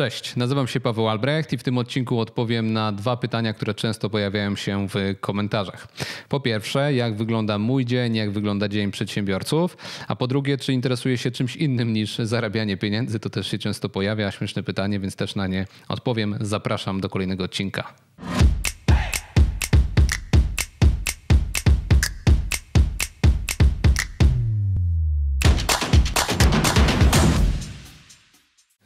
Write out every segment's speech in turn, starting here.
Cześć, nazywam się Paweł Albrecht i w tym odcinku odpowiem na dwa pytania, które często pojawiają się w komentarzach. Po pierwsze, jak wygląda mój dzień, jak wygląda dzień przedsiębiorców, a po drugie, czy interesuję się czymś innym niż zarabianie pieniędzy, to też się często pojawia, śmieszne pytanie, więc też na nie odpowiem. Zapraszam do kolejnego odcinka.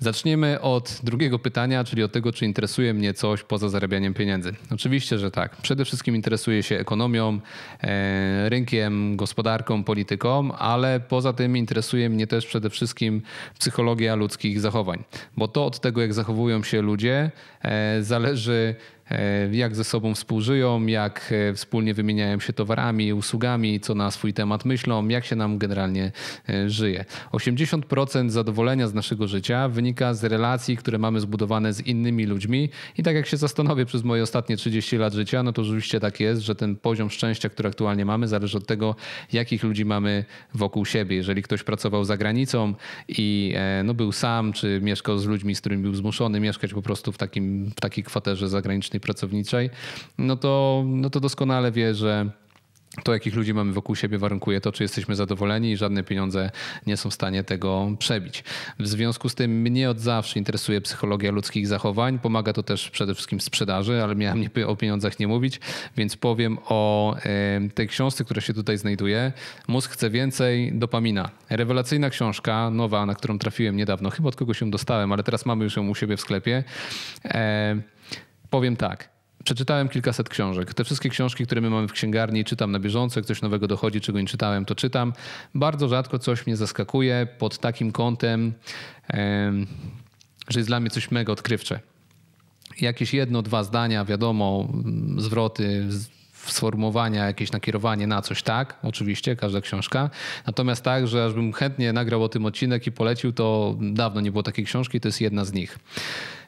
Zaczniemy od drugiego pytania, czyli od tego, czy interesuje mnie coś poza zarabianiem pieniędzy. Oczywiście, że tak. Przede wszystkim interesuję się ekonomią, e, rynkiem, gospodarką, polityką, ale poza tym interesuje mnie też przede wszystkim psychologia ludzkich zachowań, bo to od tego, jak zachowują się ludzie, e, zależy E, jak ze sobą współżyją, jak e, wspólnie wymieniają się towarami, usługami, co na swój temat myślą, jak się nam generalnie e, żyje. 80% zadowolenia z naszego życia wynika z relacji, które mamy zbudowane z innymi ludźmi i tak jak się zastanowię przez moje ostatnie 30 lat życia, no to oczywiście tak jest, że ten poziom szczęścia, który aktualnie mamy, zależy od tego, jakich ludzi mamy wokół siebie. Jeżeli ktoś pracował za granicą i no, był sam, czy mieszkał z ludźmi, z którymi był zmuszony mieszkać po prostu w, takim, w takiej kwaterze zagranicznej, pracowniczej, no to, no to doskonale wie, że to, jakich ludzi mamy wokół siebie, warunkuje to, czy jesteśmy zadowoleni i żadne pieniądze nie są w stanie tego przebić. W związku z tym mnie od zawsze interesuje psychologia ludzkich zachowań. Pomaga to też przede wszystkim sprzedaży, ale miałem nie, o pieniądzach nie mówić, więc powiem o tej książce, która się tutaj znajduje. Mózg chce więcej, dopamina. Rewelacyjna książka, nowa, na którą trafiłem niedawno. Chyba od kogoś ją dostałem, ale teraz mamy już ją u siebie w sklepie. E, powiem tak. Przeczytałem kilkaset książek. Te wszystkie książki, które my mamy w księgarni, czytam na bieżąco. Jak coś nowego dochodzi, czego nie czytałem, to czytam. Bardzo rzadko coś mnie zaskakuje pod takim kątem, że jest dla mnie coś mega odkrywcze. Jakieś jedno, dwa zdania, wiadomo, zwroty, sformułowania, jakieś nakierowanie na coś, tak, oczywiście, każda książka. Natomiast tak, że ażbym chętnie nagrał o tym odcinek i polecił, to dawno nie było takiej książki, to jest jedna z nich.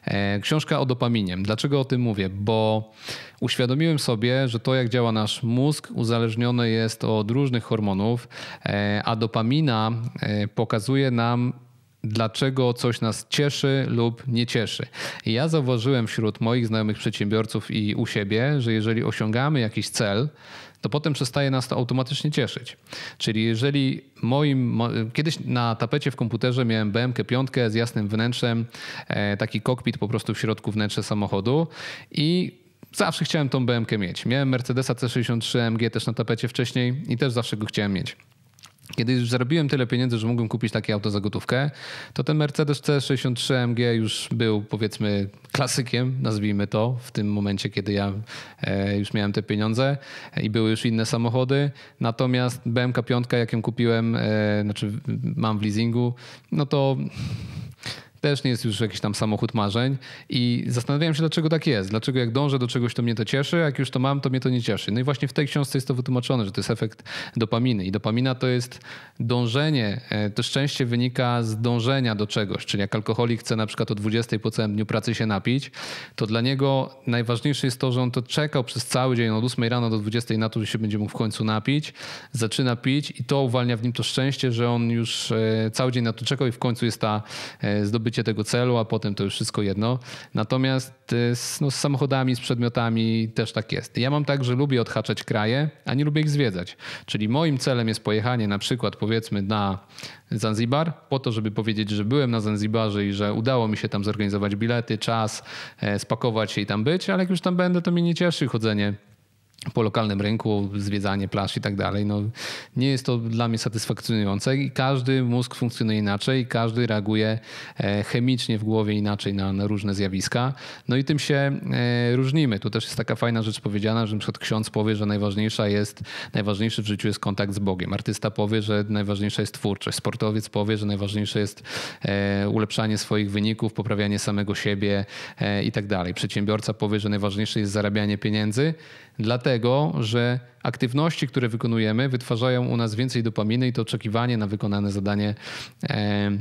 E, książka o dopaminie. Dlaczego o tym mówię? Bo uświadomiłem sobie, że to jak działa nasz mózg uzależnione jest od różnych hormonów, e, a dopamina e, pokazuje nam dlaczego coś nas cieszy lub nie cieszy. I ja zauważyłem wśród moich znajomych przedsiębiorców i u siebie, że jeżeli osiągamy jakiś cel, to potem przestaje nas to automatycznie cieszyć. Czyli jeżeli moim. Kiedyś na tapecie w komputerze miałem BMK piątkę z jasnym wnętrzem, e, taki kokpit po prostu w środku wnętrza samochodu i zawsze chciałem tą BMK mieć. Miałem Mercedesa C63 MG też na tapecie wcześniej i też zawsze go chciałem mieć. Kiedy już zarobiłem tyle pieniędzy, że mogłem kupić takie auto za gotówkę, to ten Mercedes C63 MG już był powiedzmy klasykiem, nazwijmy to, w tym momencie, kiedy ja e, już miałem te pieniądze i były już inne samochody. Natomiast BMK 5, jaką kupiłem, e, znaczy mam w leasingu, no to też nie jest już jakiś tam samochód marzeń i zastanawiałem się, dlaczego tak jest. Dlaczego jak dążę do czegoś, to mnie to cieszy, jak już to mam, to mnie to nie cieszy. No i właśnie w tej książce jest to wytłumaczone, że to jest efekt dopaminy i dopamina to jest dążenie, e, to szczęście wynika z dążenia do czegoś, czyli jak alkoholik chce na przykład o 20 po całym dniu pracy się napić, to dla niego najważniejsze jest to, że on to czekał przez cały dzień od 8 rano do 20 na to, że się będzie mógł w końcu napić, zaczyna pić i to uwalnia w nim to szczęście, że on już e, cały dzień na to czekał i w końcu jest ta e, zdobycie osiągnięcie tego celu, a potem to już wszystko jedno. Natomiast y, z, no, z samochodami, z przedmiotami też tak jest. Ja mam tak, że lubię odhaczać kraje, a nie lubię ich zwiedzać. Czyli moim celem jest pojechanie na przykład powiedzmy na Zanzibar, po to, żeby powiedzieć, że byłem na Zanzibarze i że udało mi się tam zorganizować bilety, czas, e, spakować się i tam być, ale jak już tam będę, to mnie nie cieszy chodzenie po lokalnym rynku, zwiedzanie plaż i tak dalej. No, nie jest to dla mnie satysfakcjonujące i każdy mózg funkcjonuje inaczej, każdy reaguje e, chemicznie w głowie inaczej na, na różne zjawiska. No i tym się e, różnimy. Tu też jest taka fajna rzecz powiedziana, że np. ksiądz powie, że najważniejsza jest, najważniejszy w życiu jest kontakt z Bogiem. Artysta powie, że najważniejsza jest twórczość. Sportowiec powie, że najważniejsze jest e, ulepszanie swoich wyników, poprawianie samego siebie i tak dalej. Przedsiębiorca powie, że najważniejsze jest zarabianie pieniędzy dlatego że aktywności, które wykonujemy, wytwarzają u nas więcej dopaminy i to oczekiwanie na wykonane zadanie. E,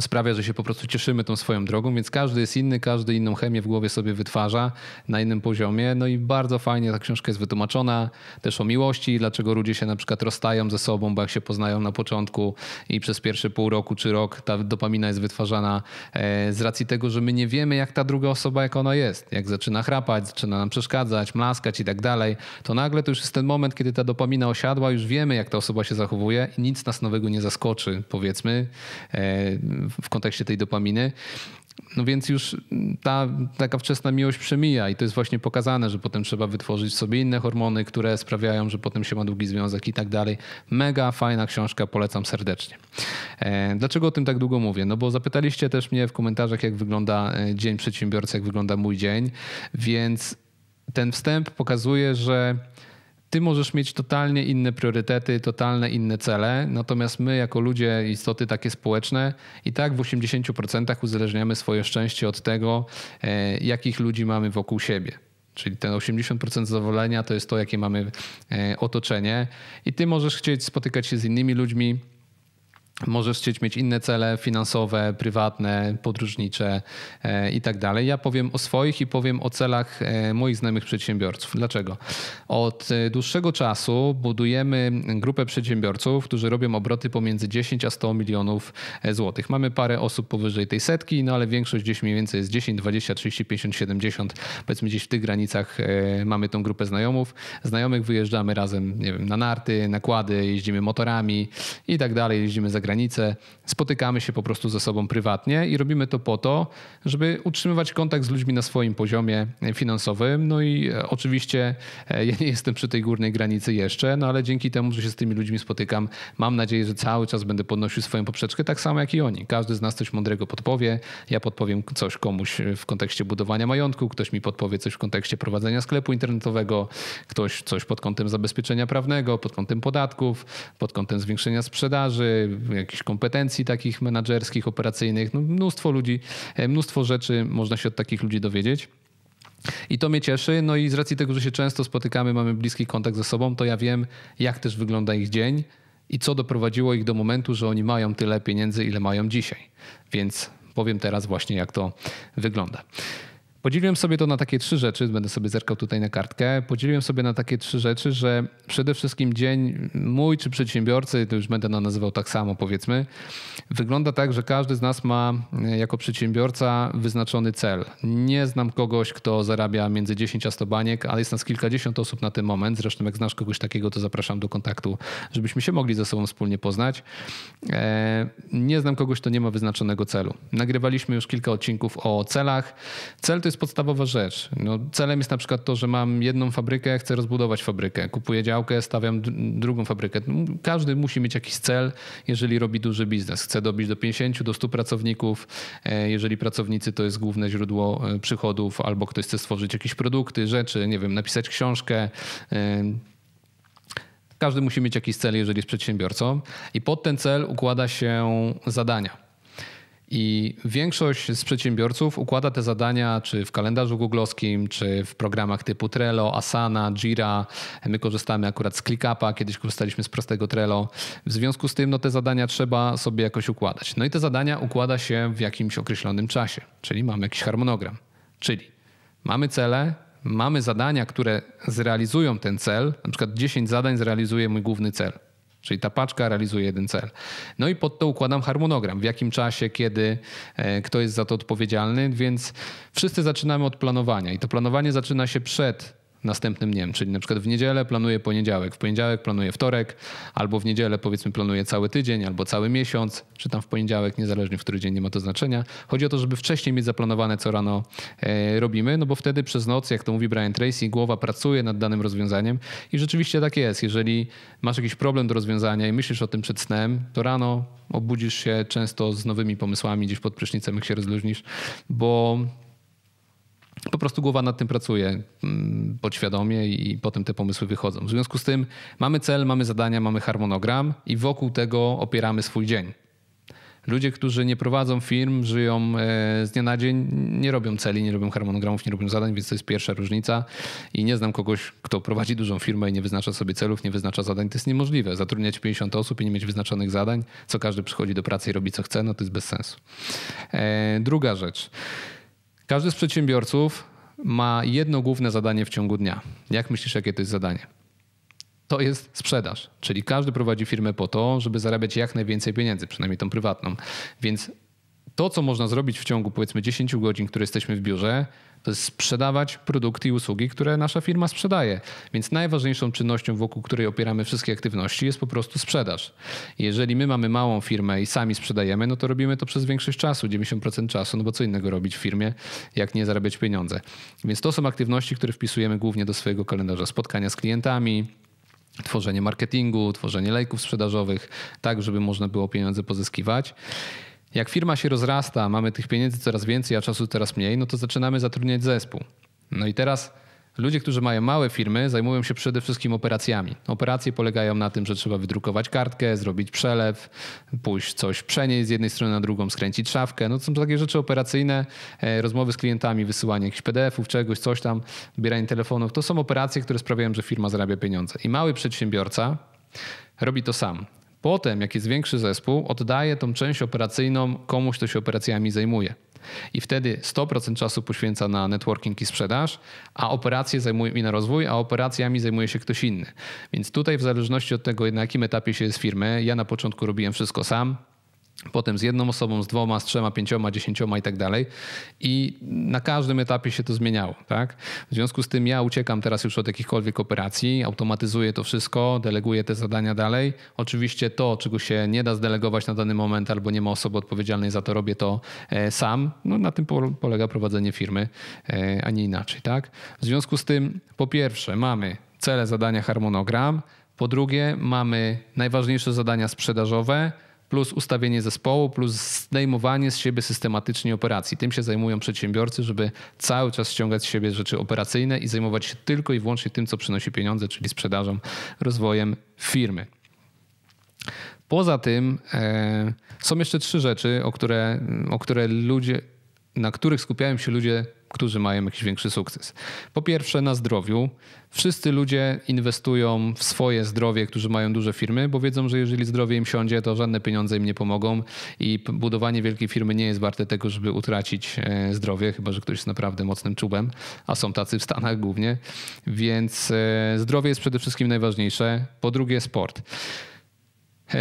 sprawia, że się po prostu cieszymy tą swoją drogą, więc każdy jest inny, każdy inną chemię w głowie sobie wytwarza na innym poziomie. No i bardzo fajnie ta książka jest wytłumaczona też o miłości, dlaczego ludzie się na przykład rozstają ze sobą, bo jak się poznają na początku i przez pierwsze pół roku czy rok ta dopamina jest wytwarzana e, z racji tego, że my nie wiemy jak ta druga osoba, jak ona jest. Jak zaczyna chrapać, zaczyna nam przeszkadzać, mlaskać i tak dalej, to nagle to już jest ten moment, kiedy ta dopamina osiadła, już wiemy jak ta osoba się zachowuje i nic nas nowego nie zaskoczy, powiedzmy e, w kontekście tej dopaminy. No więc już ta taka wczesna miłość przemija i to jest właśnie pokazane, że potem trzeba wytworzyć sobie inne hormony, które sprawiają, że potem się ma długi związek i tak dalej. Mega fajna książka, polecam serdecznie. E, dlaczego o tym tak długo mówię? No bo zapytaliście też mnie w komentarzach, jak wygląda e, dzień przedsiębiorcy, jak wygląda mój dzień, więc ten wstęp pokazuje, że ty możesz mieć totalnie inne priorytety, totalne inne cele, natomiast my, jako ludzie, istoty takie społeczne, i tak w 80% uzależniamy swoje szczęście od tego, e, jakich ludzi mamy wokół siebie. Czyli ten 80% zadowolenia to jest to, jakie mamy e, otoczenie, i ty możesz chcieć spotykać się z innymi ludźmi, Możesz chcieć mieć inne cele finansowe, prywatne, podróżnicze e, i tak dalej. Ja powiem o swoich i powiem o celach e, moich znajomych przedsiębiorców. Dlaczego? Od e, dłuższego czasu budujemy grupę przedsiębiorców, którzy robią obroty pomiędzy 10 a 100 milionów złotych. Mamy parę osób powyżej tej setki, no ale większość gdzieś mniej więcej jest 10, 20, 30, 50, 70. Powiedzmy gdzieś w tych granicach mamy tą grupę znajomych. Znajomych wyjeżdżamy razem, nie wiem, na narty, nakłady, jeździmy motorami i tak dalej, jeździmy za granicę, spotykamy się po prostu ze sobą prywatnie i robimy to po to, żeby utrzymywać kontakt z ludźmi na swoim poziomie finansowym. No i e, oczywiście e, ja nie jestem przy tej górnej granicy jeszcze, no ale dzięki temu, że się z tymi ludźmi spotykam, mam nadzieję, że cały czas będę podnosił swoją poprzeczkę tak samo jak i oni. Każdy z nas coś mądrego podpowie, ja podpowiem coś komuś w kontekście budowania majątku, ktoś mi podpowie coś w kontekście prowadzenia sklepu internetowego, ktoś coś pod kątem zabezpieczenia prawnego, pod kątem podatków, pod kątem zwiększenia sprzedaży, jakichś kompetencji takich menedżerskich, operacyjnych, no mnóstwo ludzi, e, mnóstwo rzeczy można się od takich ludzi dowiedzieć. I to mnie cieszy. No i z racji tego, że się często spotykamy, mamy bliski kontakt ze sobą, to ja wiem, jak też wygląda ich dzień i co doprowadziło ich do momentu, że oni mają tyle pieniędzy, ile mają dzisiaj. Więc powiem teraz właśnie, jak to wygląda. Podzieliłem sobie to na takie trzy rzeczy, będę sobie zerkał tutaj na kartkę. Podzieliłem sobie na takie trzy rzeczy, że przede wszystkim dzień mój czy przedsiębiorcy, to już będę nazywał tak samo powiedzmy, wygląda tak, że każdy z nas ma e, jako przedsiębiorca wyznaczony cel. Nie znam kogoś, kto zarabia między 10 a 100 baniek, ale jest nas kilkadziesiąt osób na ten moment. Zresztą jak znasz kogoś takiego, to zapraszam do kontaktu, żebyśmy się mogli ze sobą wspólnie poznać. E, nie znam kogoś, kto nie ma wyznaczonego celu. Nagrywaliśmy już kilka odcinków o celach. Cel to jest jest podstawowa rzecz. No, celem jest na przykład to, że mam jedną fabrykę, chcę rozbudować fabrykę. Kupuję działkę, stawiam drugą fabrykę. No, każdy musi mieć jakiś cel, jeżeli robi duży biznes. chce dobić do 50, do 100 pracowników. E, jeżeli pracownicy to jest główne źródło e, przychodów, albo ktoś chce stworzyć jakieś produkty, rzeczy, nie wiem, napisać książkę. E, każdy musi mieć jakiś cel, jeżeli jest przedsiębiorcą, i pod ten cel układa się zadania. I większość z przedsiębiorców układa te zadania czy w kalendarzu googlowskim, czy w programach typu Trello, Asana, Jira. My korzystamy akurat z ClickUpa, kiedyś korzystaliśmy z prostego Trello. W związku z tym no, te zadania trzeba sobie jakoś układać. No i te zadania układa się w jakimś określonym czasie, czyli mamy jakiś harmonogram. Czyli mamy cele, mamy zadania, które zrealizują ten cel, na przykład 10 zadań zrealizuje mój główny cel. Czyli ta paczka realizuje jeden cel. No i pod to układam harmonogram, w jakim czasie, kiedy, e, kto jest za to odpowiedzialny, więc wszyscy zaczynamy od planowania i to planowanie zaczyna się przed następnym dniem, czyli na przykład w niedzielę planuję poniedziałek, w poniedziałek planuję wtorek, albo w niedzielę powiedzmy planuję cały tydzień, albo cały miesiąc, czy tam w poniedziałek, niezależnie w który dzień, nie ma to znaczenia. Chodzi o to, żeby wcześniej mieć zaplanowane, co rano e, robimy, no bo wtedy przez noc, jak to mówi Brian Tracy, głowa pracuje nad danym rozwiązaniem i rzeczywiście tak jest. Jeżeli masz jakiś problem do rozwiązania i myślisz o tym przed snem, to rano obudzisz się często z nowymi pomysłami, gdzieś pod prysznicem, jak się rozluźnisz, bo po prostu głowa nad tym pracuje mm, podświadomie i potem te pomysły wychodzą. W związku z tym mamy cel, mamy zadania, mamy harmonogram i wokół tego opieramy swój dzień. Ludzie, którzy nie prowadzą firm, żyją e, z dnia na dzień, nie robią celi, nie robią harmonogramów, nie robią zadań, więc to jest pierwsza różnica. I nie znam kogoś, kto prowadzi dużą firmę i nie wyznacza sobie celów, nie wyznacza zadań. To jest niemożliwe. Zatrudniać 50 osób i nie mieć wyznaczonych zadań, co każdy przychodzi do pracy i robi co chce, no to jest bez sensu. E, druga rzecz. Każdy z przedsiębiorców ma jedno główne zadanie w ciągu dnia. Jak myślisz, jakie to jest zadanie? To jest sprzedaż, czyli każdy prowadzi firmę po to, żeby zarabiać jak najwięcej pieniędzy, przynajmniej tą prywatną. Więc to, co można zrobić w ciągu powiedzmy 10 godzin, które jesteśmy w biurze, to jest sprzedawać produkty i usługi, które nasza firma sprzedaje. Więc najważniejszą czynnością, wokół której opieramy wszystkie aktywności, jest po prostu sprzedaż. Jeżeli my mamy małą firmę i sami sprzedajemy, no to robimy to przez większość czasu, 90% czasu, no bo co innego robić w firmie, jak nie zarabiać pieniądze. Więc to są aktywności, które wpisujemy głównie do swojego kalendarza. Spotkania z klientami, tworzenie marketingu, tworzenie lejków sprzedażowych, tak żeby można było pieniądze pozyskiwać. Jak firma się rozrasta, mamy tych pieniędzy coraz więcej, a czasu coraz mniej, no to zaczynamy zatrudniać zespół. No i teraz ludzie, którzy mają małe firmy, zajmują się przede wszystkim operacjami. Operacje polegają na tym, że trzeba wydrukować kartkę, zrobić przelew, pójść coś przenieść z jednej strony na drugą, skręcić szafkę. No to są takie rzeczy operacyjne, e, rozmowy z klientami, wysyłanie jakichś PDF-ów, czegoś, coś tam, bieranie telefonów. To są operacje, które sprawiają, że firma zarabia pieniądze. I mały przedsiębiorca robi to sam. Potem, jak jest większy zespół, oddaje tą część operacyjną komuś, kto się operacjami zajmuje. I wtedy 100% czasu poświęca na networking i sprzedaż, a operacje zajmuje mi na rozwój, a operacjami zajmuje się ktoś inny. Więc tutaj, w zależności od tego, na jakim etapie się jest firmy, ja na początku robiłem wszystko sam, potem z jedną osobą, z dwoma, z trzema, pięcioma, dziesięcioma i tak dalej. I na każdym etapie się to zmieniało. Tak? W związku z tym ja uciekam teraz już od jakichkolwiek operacji, automatyzuję to wszystko, deleguję te zadania dalej. Oczywiście to, czego się nie da zdelegować na dany moment albo nie ma osoby odpowiedzialnej za to, robię to e, sam. No, na tym polega prowadzenie firmy, e, a nie inaczej. Tak? W związku z tym po pierwsze mamy cele zadania harmonogram, po drugie mamy najważniejsze zadania sprzedażowe, plus ustawienie zespołu, plus zdejmowanie z siebie systematycznie operacji. Tym się zajmują przedsiębiorcy, żeby cały czas ściągać z siebie rzeczy operacyjne i zajmować się tylko i wyłącznie tym, co przynosi pieniądze, czyli sprzedażą, rozwojem firmy. Poza tym e, są jeszcze trzy rzeczy, o które, o które ludzie, na których skupiają się ludzie którzy mają jakiś większy sukces. Po pierwsze, na zdrowiu. Wszyscy ludzie inwestują w swoje zdrowie, którzy mają duże firmy, bo wiedzą, że jeżeli zdrowie im siądzie, to żadne pieniądze im nie pomogą i budowanie wielkiej firmy nie jest warte tego, żeby utracić e, zdrowie, chyba że ktoś jest naprawdę mocnym czubem, a są tacy w Stanach głównie. Więc e, zdrowie jest przede wszystkim najważniejsze. Po drugie, sport. E,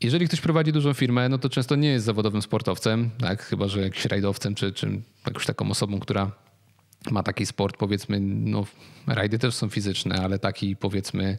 jeżeli ktoś prowadzi dużą firmę, no to często nie jest zawodowym sportowcem, tak? chyba że jakiś rajdowcem czy, czy jakąś taką osobą, która ma taki sport, powiedzmy, no rajdy też są fizyczne, ale taki powiedzmy,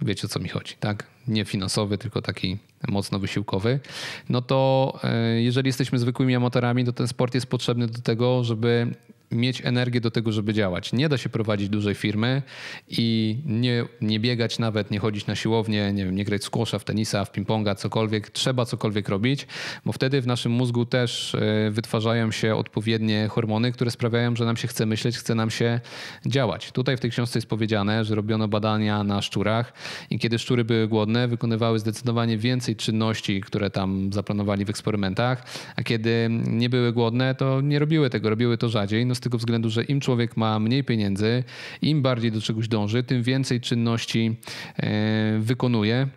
wiecie o co mi chodzi, tak? Nie finansowy, tylko taki mocno wysiłkowy. No to e, jeżeli jesteśmy zwykłymi amatorami, to ten sport jest potrzebny do tego, żeby mieć energię do tego, żeby działać. Nie da się prowadzić dużej firmy i nie, nie biegać nawet, nie chodzić na siłownię, nie, wiem, nie grać w squasha, w tenisa, w ping-ponga, cokolwiek. Trzeba cokolwiek robić, bo wtedy w naszym mózgu też e, wytwarzają się odpowiednie hormony, które sprawiają, że nam się chce myśleć, chce nam się działać. Tutaj w tej książce jest powiedziane, że robiono badania na szczurach i kiedy szczury były głodne, wykonywały zdecydowanie więcej czynności, które tam zaplanowali w eksperymentach, a kiedy nie były głodne, to nie robiły tego, robiły to rzadziej. No tego względu, że im człowiek ma mniej pieniędzy, im bardziej do czegoś dąży, tym więcej czynności e, wykonuje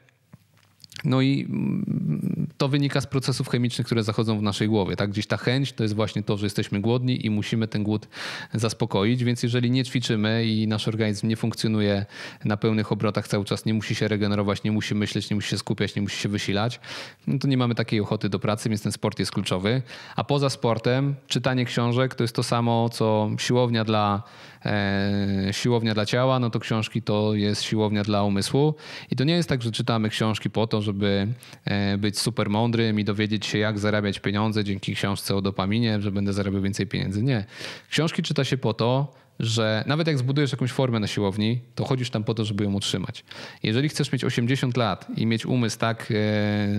no i mm, to wynika z procesów chemicznych, które zachodzą w naszej głowie. Tak? Gdzieś ta chęć to jest właśnie to, że jesteśmy głodni i musimy ten głód zaspokoić, więc jeżeli nie ćwiczymy i nasz organizm nie funkcjonuje na pełnych obrotach cały czas, nie musi się regenerować, nie musi myśleć, nie musi się skupiać, nie musi się wysilać, no to nie mamy takiej ochoty do pracy, więc ten sport jest kluczowy. A poza sportem czytanie książek to jest to samo, co siłownia dla, e, siłownia dla ciała, no to książki to jest siłownia dla umysłu. I to nie jest tak, że czytamy książki po to, żeby żeby e, być super mądrym i dowiedzieć się, jak zarabiać pieniądze dzięki książce o dopaminie, że będę zarabiał więcej pieniędzy. Nie. Książki czyta się po to, że nawet jak zbudujesz jakąś formę na siłowni, to chodzisz tam po to, żeby ją utrzymać. Jeżeli chcesz mieć 80 lat i mieć umysł tak e,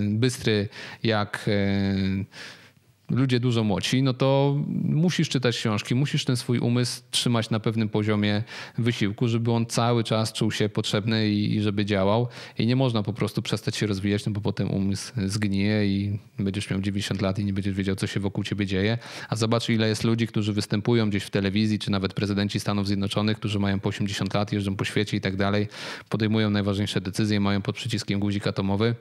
bystry jak e, ludzie dużo młodsi, no to musisz czytać książki, musisz ten swój umysł trzymać na pewnym poziomie wysiłku, żeby on cały czas czuł się potrzebny i, i żeby działał. I nie można po prostu przestać się rozwijać, no bo potem umysł zgnije i będziesz miał 90 lat i nie będziesz wiedział, co się wokół ciebie dzieje. A zobacz, ile jest ludzi, którzy występują gdzieś w telewizji, czy nawet prezydenci Stanów Zjednoczonych, którzy mają po 80 lat, jeżdżą po świecie i tak dalej, podejmują najważniejsze decyzje, mają pod przyciskiem guzik atomowy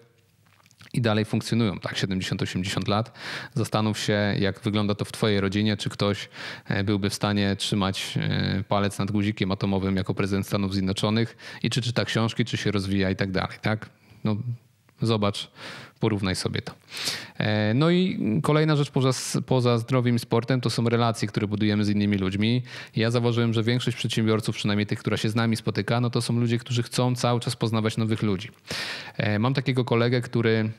i dalej funkcjonują, tak, 70-80 lat. Zastanów się, jak wygląda to w Twojej rodzinie, czy ktoś e, byłby w stanie trzymać e, palec nad guzikiem atomowym jako prezydent Stanów Zjednoczonych i czy czyta książki, czy się rozwija i tak dalej, tak? No, Zobacz, porównaj sobie to. E, no i kolejna rzecz poza, poza zdrowiem i sportem to są relacje, które budujemy z innymi ludźmi. Ja zauważyłem, że większość przedsiębiorców, przynajmniej tych, która się z nami spotyka, no to są ludzie, którzy chcą cały czas poznawać nowych ludzi. E, mam takiego kolegę, który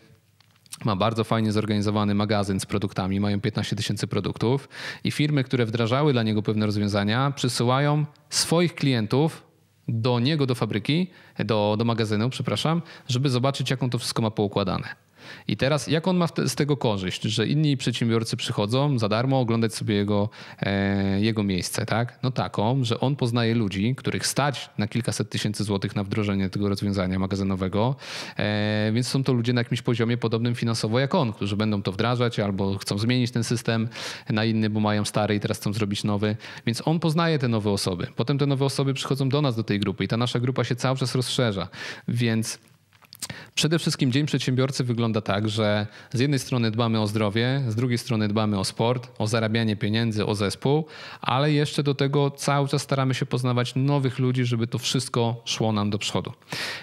ma bardzo fajnie zorganizowany magazyn z produktami, mają 15 tysięcy produktów i firmy, które wdrażały dla niego pewne rozwiązania, przysyłają swoich klientów do niego, do fabryki, do, do magazynu, przepraszam, żeby zobaczyć, jaką to wszystko ma poukładane. I teraz jak on ma z tego korzyść, że inni przedsiębiorcy przychodzą za darmo oglądać sobie jego, e, jego miejsce, tak? No taką, że on poznaje ludzi, których stać na kilkaset tysięcy złotych na wdrożenie tego rozwiązania magazynowego, e, więc są to ludzie na jakimś poziomie podobnym finansowo jak on, którzy będą to wdrażać albo chcą zmienić ten system na inny, bo mają stary i teraz chcą zrobić nowy, więc on poznaje te nowe osoby. Potem te nowe osoby przychodzą do nas, do tej grupy i ta nasza grupa się cały czas rozszerza, więc Przede wszystkim Dzień Przedsiębiorcy wygląda tak, że z jednej strony dbamy o zdrowie, z drugiej strony dbamy o sport, o zarabianie pieniędzy, o zespół, ale jeszcze do tego cały czas staramy się poznawać nowych ludzi, żeby to wszystko szło nam do przodu.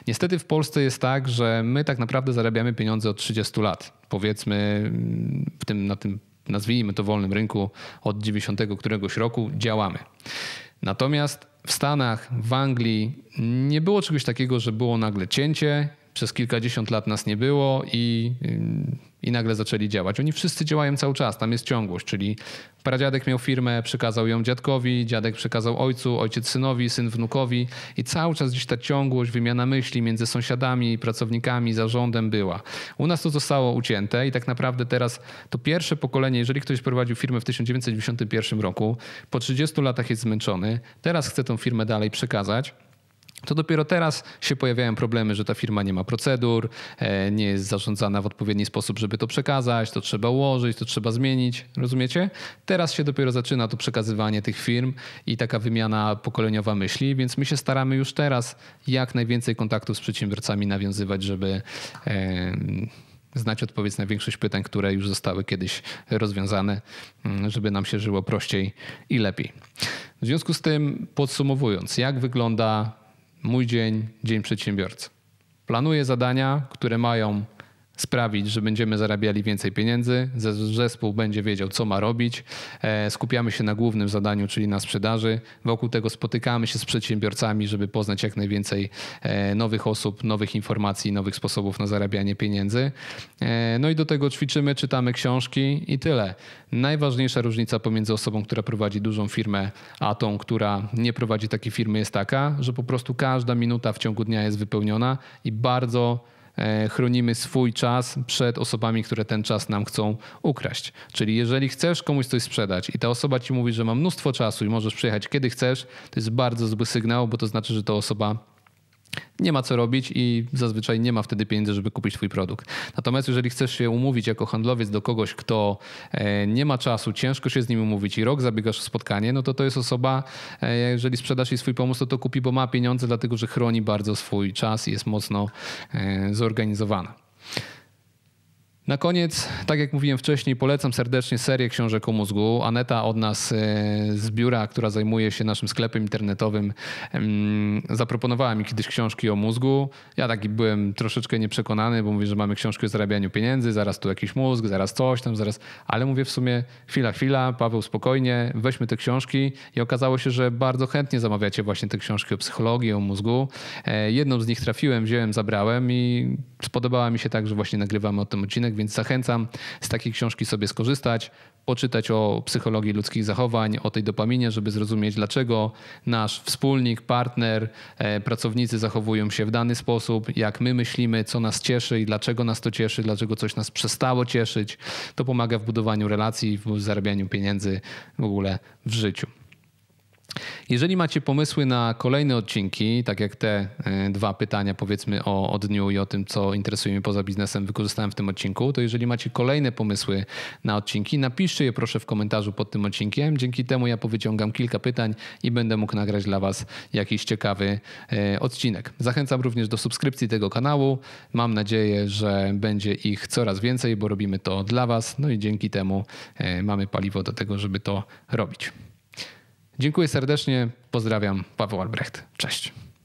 Niestety w Polsce jest tak, że my tak naprawdę zarabiamy pieniądze od 30 lat. Powiedzmy w tym, na tym nazwijmy to wolnym rynku od 90 któregoś roku działamy. Natomiast w Stanach, w Anglii nie było czegoś takiego, że było nagle cięcie, przez kilkadziesiąt lat nas nie było i, i nagle zaczęli działać. Oni wszyscy działają cały czas, tam jest ciągłość, czyli pradziadek miał firmę, przekazał ją dziadkowi, dziadek przekazał ojcu, ojciec synowi, syn wnukowi i cały czas gdzieś ta ciągłość, wymiana myśli między sąsiadami, pracownikami, zarządem była. U nas to zostało ucięte i tak naprawdę teraz to pierwsze pokolenie, jeżeli ktoś prowadził firmę w 1991 roku, po 30 latach jest zmęczony, teraz chce tą firmę dalej przekazać, to dopiero teraz się pojawiają problemy, że ta firma nie ma procedur, e, nie jest zarządzana w odpowiedni sposób, żeby to przekazać, to trzeba ułożyć, to trzeba zmienić. Rozumiecie? Teraz się dopiero zaczyna to przekazywanie tych firm i taka wymiana pokoleniowa myśli, więc my się staramy już teraz jak najwięcej kontaktów z przedsiębiorcami nawiązywać, żeby znać odpowiedź na większość pytań, które już zostały kiedyś rozwiązane, mm, żeby nam się żyło prościej i lepiej. W związku z tym, podsumowując, jak wygląda Mój dzień, dzień przedsiębiorcy. Planuję zadania, które mają sprawić, że będziemy zarabiali więcej pieniędzy, zespół będzie wiedział, co ma robić, e, skupiamy się na głównym zadaniu, czyli na sprzedaży. Wokół tego spotykamy się z przedsiębiorcami, żeby poznać jak najwięcej e, nowych osób, nowych informacji, nowych sposobów na zarabianie pieniędzy. E, no i do tego ćwiczymy, czytamy książki i tyle. Najważniejsza różnica pomiędzy osobą, która prowadzi dużą firmę, a tą, która nie prowadzi takiej firmy jest taka, że po prostu każda minuta w ciągu dnia jest wypełniona i bardzo E, chronimy swój czas przed osobami, które ten czas nam chcą ukraść. Czyli jeżeli chcesz komuś coś sprzedać i ta osoba ci mówi, że ma mnóstwo czasu i możesz przyjechać kiedy chcesz, to jest bardzo zły sygnał, bo to znaczy, że ta osoba nie ma co robić i zazwyczaj nie ma wtedy pieniędzy, żeby kupić Twój produkt. Natomiast jeżeli chcesz się umówić jako handlowiec do kogoś, kto e, nie ma czasu, ciężko się z nim umówić i rok zabiegasz o spotkanie, no to to jest osoba, e, jeżeli sprzedasz jej swój pomysł, to to kupi, bo ma pieniądze, dlatego że chroni bardzo swój czas i jest mocno e, zorganizowana. Na koniec, tak jak mówiłem wcześniej, polecam serdecznie serię książek o mózgu. Aneta od nas e, z biura, która zajmuje się naszym sklepem internetowym, zaproponowała mi kiedyś książki o mózgu. Ja taki byłem troszeczkę nieprzekonany, bo mówię, że mamy książki o zarabianiu pieniędzy, zaraz tu jakiś mózg, zaraz coś tam, zaraz. Ale mówię w sumie, chwila, chwila, Paweł, spokojnie, weźmy te książki. I okazało się, że bardzo chętnie zamawiacie właśnie te książki o psychologii, o mózgu. E, jedną z nich trafiłem, wziąłem, zabrałem i spodobała mi się tak, że właśnie nagrywamy o tym odcinek więc zachęcam z takiej książki sobie skorzystać, poczytać o psychologii ludzkich zachowań, o tej dopaminie, żeby zrozumieć, dlaczego nasz wspólnik, partner, e, pracownicy zachowują się w dany sposób, jak my myślimy, co nas cieszy i dlaczego nas to cieszy, dlaczego coś nas przestało cieszyć. To pomaga w budowaniu relacji, w zarabianiu pieniędzy w ogóle w życiu. Jeżeli macie pomysły na kolejne odcinki, tak jak te e, dwa pytania, powiedzmy o, o dniu i o tym, co interesuje mnie poza biznesem, wykorzystałem w tym odcinku, to jeżeli macie kolejne pomysły na odcinki, napiszcie je proszę w komentarzu pod tym odcinkiem. Dzięki temu ja powyciągam kilka pytań i będę mógł nagrać dla Was jakiś ciekawy e, odcinek. Zachęcam również do subskrypcji tego kanału. Mam nadzieję, że będzie ich coraz więcej, bo robimy to dla Was. No i dzięki temu e, mamy paliwo do tego, żeby to robić. Dziękuję serdecznie, pozdrawiam, Paweł Albrecht. Cześć.